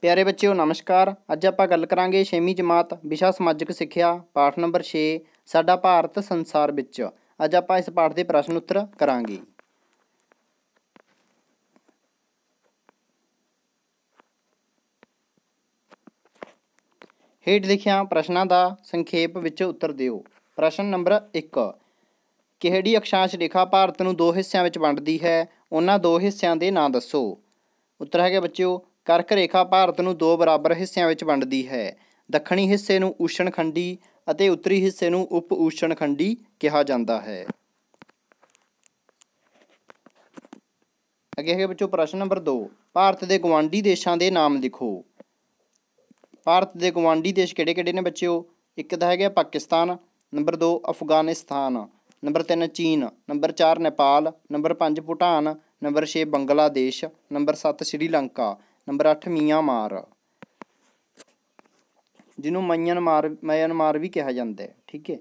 ਪਿਆਰੇ ਬੱਚਿਓ ਨਮਸਕਾਰ ਅੱਜ ਆਪਾਂ ਗੱਲ ਕਰਾਂਗੇ 6ਵੀਂ ਜਮਾਤ ਵਿਸ਼ਾ ਸਮਾਜਿਕ ਸਿੱਖਿਆ ਪਾਠ ਨੰਬਰ 6 ਸਾਡਾ ਭਾਰਤ ਸੰਸਾਰ ਵਿੱਚ ਅੱਜ ਆਪਾਂ ਇਸ ਪਾਠ ਦੇ ਪ੍ਰਸ਼ਨ ਉੱਤਰ ਕਰਾਂਗੇ ਹੇਠ ਲਿਖਿਆ ਪ੍ਰਸ਼ਨਾਂ ਦਾ ਸੰਖੇਪ ਵਿੱਚ ਉੱਤਰ ਦਿਓ ਪ੍ਰਸ਼ਨ ਨੰਬਰ 1 ਕਿਹੜੀ ਅਕਸ਼ਾਂਸ਼ ਰੇਖਾ ਭਾਰਤ ਨੂੰ ਦੋ ਹਿੱਸਿਆਂ ਵਿੱਚ ਵੰਡਦੀ ਹੈ ਉਹਨਾਂ ਦੋ ਹਿੱਸਿਆਂ ਦੇ ਨਾਂ ਦੱਸੋ ਉੱਤਰ ਹੈਗਾ ਬੱਚਿਓ ਕਰਕ ਰੇਖਾ ਭਾਰਤ ਨੂੰ ਦੋ ਬਰਾਬਰ ਹਿੱਸਿਆਂ ਵਿੱਚ ਵੰਡਦੀ ਹੈ ਦੱਖਣੀ ਹਿੱਸੇ ਨੂੰ ਉਸ਼ਣਖੰਡੀ ਅਤੇ ਉੱਤਰੀ ਹਿੱਸੇ ਨੂੰ ਉਪ ਖੰਡੀ ਕਿਹਾ ਜਾਂਦਾ ਹੈ ਅੱਗੇ ਹੈ ਬੱਚੋ ਪ੍ਰਸ਼ਨ ਨੰਬਰ 2 ਭਾਰਤ ਦੇ ਗਵਾਂਡੀ ਦੇਸ਼ਾਂ ਦੇ ਨਾਮ ਲਿਖੋ ਭਾਰਤ ਦੇ ਗਵਾਂਡੀ ਦੇਸ਼ ਕਿਹੜੇ-ਕਿਹੜੇ ਨੇ ਬੱਚਿਓ ਇੱਕ ਤਾਂ ਹੈਗਾ ਪਾਕਿਸਤਾਨ ਨੰਬਰ 2 ਅਫਗਾਨਿਸਤਾਨ ਨੰਬਰ 3 ਚੀਨ number 4 Nepal number 5 Bhutan number 6 Bangladesh number 7 Sri Lanka number 8 ਮੀਆਂ ਮਾਰ ਜਿਹਨੂੰ ਮਾਰ ਮਈਨ ਮਾਰ ਵੀ ਕਿਹਾ ਜਾਂਦਾ ਹੈ ਠੀਕ ਹੈ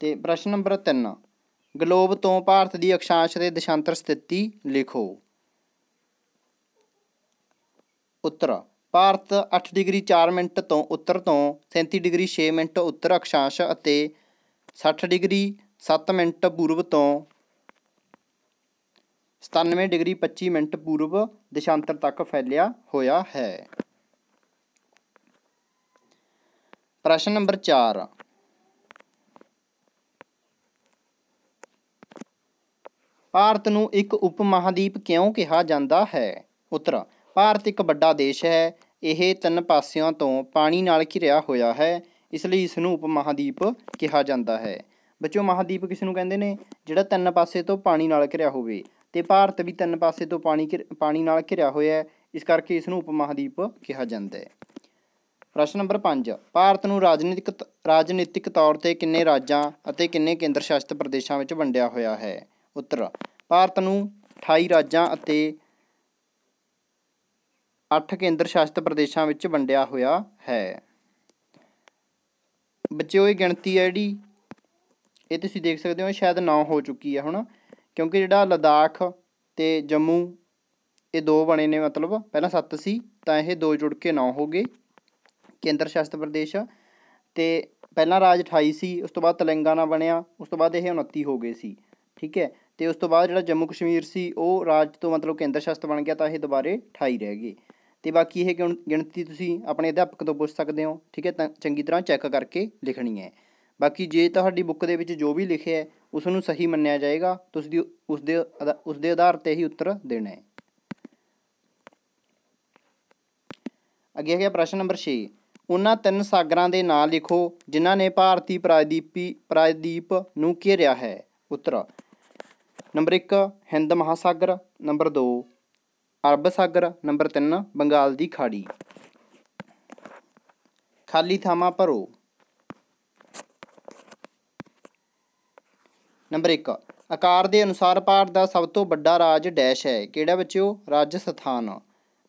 ਤੇ ਪ੍ਰਸ਼ਨ ਨੰਬਰ 3 ਗਲੋਬ ਤੋਂ ਭਾਰਤ ਦੀ ਅਕਸ਼ਾਂਸ਼ ਦੇ ਦਿਸ਼ਾਂਤਰ ਸਥਿਤੀ ਲਿਖੋ ਉੱਤਰ ਭਾਰਤ 8 ਡਿਗਰੀ 4 ਮਿੰਟ ਤੋਂ ਉੱਤਰ ਤੋਂ 37 ਡਿਗਰੀ 6 ਮਿੰਟ ਉੱਤਰ ਅਕਸ਼ਾਂਸ਼ ਅਤੇ 60 ਡਿਗਰੀ 7 ਮਿੰਟ ਪੂਰਬ ਤੋਂ 97 ਡਿਗਰੀ 25 ਮਿੰਟ ਪੂਰਬ ਦਿਸ਼ਾਂਤਰ ਤੱਕ ਫੈਲਿਆ ਹੋਇਆ ਹੈ ਪ੍ਰਸ਼ਨ ਨੰਬਰ 4 ਭਾਰਤ ਨੂੰ ਇੱਕ ਉਪ ਮਹਾਦੀਪ ਕਿਉਂ ਕਿਹਾ ਜਾਂਦਾ ਹੈ ਉੱਤਰ ਭਾਰਤ ਇੱਕ ਵੱਡਾ ਦੇਸ਼ ਹੈ ਇਹ ਤਿੰਨ ਪਾਸਿਆਂ ਤੋਂ ਪਾਣੀ ਨਾਲ ਘਿਰਿਆ ਹੋਇਆ ਹੈ ਇਸ ਲਈ ਇਸ ਨੂੰ ਉਪ ਮਹਾਦੀਪ ਕਿਹਾ ਜਾਂਦਾ ਹੈ ਬੱਚੋ ਮਹਾਦੀਪ ਕਿਸ ਨੂੰ ਕਹਿੰਦੇ ਨੇ ਜਿਹੜਾ ਤਿੰਨ ਪਾਸੇ ਤੋਂ ਪਾਣੀ ਨਾਲ ਘਿਰਿਆ ਹੋਵੇ ਤੇ ਭਾਰਤ ਵੀ ਤਿੰਨ ਪਾਸੇ ਤੋਂ ਪਾਣੀ ਪਾਣੀ ਨਾਲ ਘਿਰਿਆ ਹੋਇਆ ਹੈ ਇਸ ਕਰਕੇ ਇਸ ਨੂੰ ਉਪ ਮਹਾਦੀਪ ਕਿਹਾ ਜਾਂਦਾ ਹੈ ਪ੍ਰਸ਼ਨ ਨੰਬਰ 5 ਭਾਰਤ ਨੂੰ ਰਾਜਨੀਤਿਕ ਰਾਜਨੀਤਿਕ ਤੌਰ ਤੇ ਕਿੰਨੇ ਰਾਜਾਂ ਅਤੇ ਕਿੰਨੇ ਕੇਂਦਰ ਸ਼ਾਸਿਤ ਪ੍ਰਦੇਸ਼ਾਂ ਵਿੱਚ ਵੰਡਿਆ ਹੋਇਆ ਹੈ ਉੱਤਰ ਭਾਰਤ ਨੂੰ 28 ਰਾਜਾਂ ਅਤੇ 8 ਕੇਂਦਰ ਸ਼ਾਸਿਤ ਪ੍ਰਦੇਸ਼ਾਂ ਵਿੱਚ ਵੰਡਿਆ ਹੋਇਆ ਹੈ ਬੱਚਿਓ ਇਹ ਗਿਣਤੀ ਹੈ ਜਿਹੜੀ ਇਹ ਤੁਸੀਂ ਦੇਖ ਸਕਦੇ ਹੋ ਸ਼ਾਇਦ 9 ਹੋ ਚੁੱਕੀ ਹੈ ਹੁਣ ਕਿਉਂਕਿ ਜਿਹੜਾ ਲਦਾਖ ਤੇ ਜੰਮੂ ਇਹ ਦੋ ਬਣੇ ਨੇ ਮਤਲਬ ਪਹਿਲਾਂ 7 ਸੀ ਤਾਂ ਇਹ ਦੋ ਜੁੜ ਕੇ 9 ਹੋ ਗਏ ਕੇਂਦਰ ਸ਼ਾਸਿਤ ਪ੍ਰਦੇਸ਼ ਤੇ ਪਹਿਲਾਂ ਰਾਜ 28 ਸੀ ਉਸ ਤੋਂ ਬਾਅਦ ਤੇਲੰਗਾਨਾ ਬਣਿਆ ਉਸ ਤੋਂ ਬਾਅਦ ਇਹ 29 ਹੋ ਗਏ ਸੀ ਠੀਕ ਹੈ ਤੇ ਉਸ ਤੋਂ ਬਾਅਦ ਜਿਹੜਾ ਜੰਮੂ ਕਸ਼ਮੀਰ ਸੀ ਉਹ ਰਾਜ ਤੋਂ ਮਤਲਬ ਕੇਂਦਰ ਸ਼ਾਸਤ ਬਣ ਗਿਆ ਤਾਂ ਇਹ ਦੁਬਾਰੇ 28 ਰਹਿ ਗਏ ਤੇ ਬਾਕੀ ਇਹ ਗਿਣਤੀ ਤੁਸੀਂ ਆਪਣੇ ਅਧਿਆਪਕ ਤੋਂ ਪੁੱਛ ਸਕਦੇ ਹੋ ਠੀਕ ਹੈ ਤਾਂ ਚੰਗੀ ਤਰ੍ਹਾਂ ਚੈੱਕ ਕਰਕੇ ਲਿਖਣੀ ਹੈ ਬਾਕੀ ਜੇ ਤੁਹਾਡੀ ਬੁੱਕ ਦੇ ਵਿੱਚ ਜੋ ਵੀ ਲਿਖਿਆ ਹੈ ਉਸ ਨੂੰ ਸਹੀ ਮੰਨਿਆ ਜਾਏਗਾ ਤੁਸੀਂ ਉਸ ਦੇ ਉਸ ਦੇ ਆਧਾਰ ਤੇ ਹੀ ਉੱਤਰ ਦੇਣਾ ਹੈ ਅੱਗੇ ਹੈਗਾ ਪ੍ਰਸ਼ਨ ਨੰਬਰ 6 ਉਹਨਾਂ ਤਿੰਨ ਸਾਗਰਾਂ ਦੇ ਨਾਂ ਲਿਖੋ ਜਿਨ੍ਹਾਂ ਨੇ ਭਾਰਤੀ ਪ੍ਰਾਇਦੀਪੀ ਪ੍ਰਾਇਦੀਪ ਨੂੰ ਘੇਰਿਆ ਹੈ ਉੱਤਰ ਨੰਬਰ 1 ਹਿੰਦ ਮਹਾਸਾਗਰ ਨੰਬਰ 2 ਅਰਬ ਸਾਗਰ ਨੰਬਰ 3 ਬੰਗਾਲ ਦੀ ਖਾੜੀ ਖਾਲੀ ਥਾਵਾਂ ਭਰੋ ਨੰਬਰ 1 ਆਕਾਰ ਦੇ ਅਨੁਸਾਰ ਭਾਰਤ ਦਾ ਸਭ ਤੋਂ ਵੱਡਾ ਰਾਜ ਡੈਸ਼ ਹੈ ਕਿਹੜਾ ਬੱਚਿਓ ਰਾਜਸਥਾਨ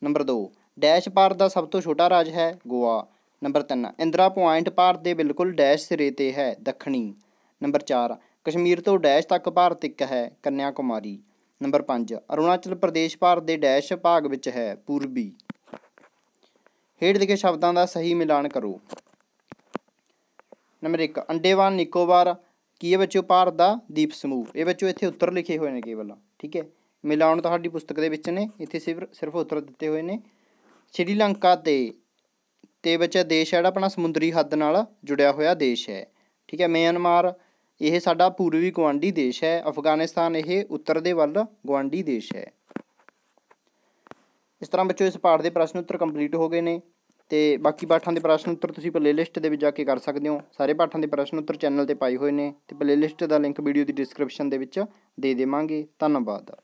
ਨੰਬਰ 2 ਡੈਸ਼ ਭਾਰਤ ਦਾ ਸਭ ਤੋਂ ਛੋਟਾ ਰਾਜ ਹੈ ਗੋਆ ਨੰਬਰ 3 ਇੰਦਰਾ ਪੁਆਇੰਟ ਭਾਰਤ ਦੇ ਬਿਲਕੁਲ ਡੈਸ਼ ਸਿਰੇ ਤੇ ਹੈ ਦੱਖਣੀ ਨੰਬਰ 4 ਕਸ਼ਮੀਰ ਤੋਂ ਡੈਸ਼ ਤੱਕ ਭਾਰਤ ਇੱਕ ਹੈ ਕੰਨਿਆ ਕੁਮਾਰੀ ਨੰਬਰ 5 ਅਰੁਣਾਚਲ ਪ੍ਰਦੇਸ਼ ਭਾਰਤ ਦੇ ਡੈਸ਼ ਭਾਗ ਵਿੱਚ ਹੈ ਪੂਰਬੀ ਹੇਠ ਲਿਖੇ ਸ਼ਬਦਾਂ ਦਾ ਸਹੀ ਮਿਲਾਨ ਕਰੋ ਨੰਬਰ 1 ਅੰਡੇਵਾਨ ਨਿਕੋਬਾਰ ਕੀ ਹੈ ਬੱਚਿਓ ਭਾਰਤ ਦਾ ਦੀਪ ਸਮੂਹ ਇਹ ਬੱਚਿਓ ਇੱਥੇ ਉੱਤਰ ਲਿਖੇ ਹੋਏ ਨੇ ਕੇਵਲ ਠੀਕ ਹੈ ਮਿਲਾਉਣ ਤੁਹਾਡੀ ਪੁਸਤਕ ਦੇ ਵਿੱਚ ਨੇ ਇੱਥੇ ਸਿਰਫ ਸਿਰਫ ਉੱਤਰ ਦਿੱਤੇ ਹੋਏ ਨੇ ਸ਼੍ਰੀਲੰਕਾ ਤੇ ਤੇ ਬੱਚਾ ਦੇਸ਼ ਹੈ ਜਿਹੜਾ ਆਪਣਾ ਸਮੁੰਦਰੀ ਹੱਦ ਨਾਲ ਜੁੜਿਆ ਹੋਇਆ ਦੇਸ਼ ਹੈ ਠੀਕ ਹੈ ਮਿਆਂਮਾਰ ਇਹ ਸਾਡਾ ਪੂਰਬੀ ਗਵਾਂਡੀ ਦੇਸ਼ ਹੈ ਅਫਗਾਨਿਸਤਾਨ ਇਹ ਉੱਤਰ ਦੇ ਵੱਲ ਗਵਾਂਡੀ ਦੇਸ਼ ਹੈ ਇਸ ਤਰ੍ਹਾਂ ਬੱਚੋ ਇਸ ਪਾਠ ਦੇ ਪ੍ਰਸ਼ਨ ਉੱਤਰ ਕੰਪਲੀਟ ਹੋ ਗਏ ਨੇ ਤੇ ਬਾਕੀ ਪਾਠਾਂ ਦੇ ਪ੍ਰਸ਼ਨ ਉੱਤਰ ਤੁਸੀਂ ਪਲੇਲਿਸਟ ਦੇ ਵਿੱਚ ਜਾ ਕੇ ਕਰ ਸਕਦੇ ਹੋ ਸਾਰੇ ਪਾਠਾਂ ਦੇ ਪ੍ਰਸ਼ਨ ਉੱਤਰ ਚੈਨਲ ਤੇ ਪਾਈ ਹੋਏ ਨੇ ਤੇ ਪਲੇਲਿਸਟ ਦਾ ਲਿੰਕ ਵੀਡੀਓ ਦੀ ਡਿਸਕ੍ਰਿਪਸ਼ਨ ਦੇ ਵਿੱਚ ਦੇ ਦੇਵਾਂਗੇ ਧੰਨਵਾਦ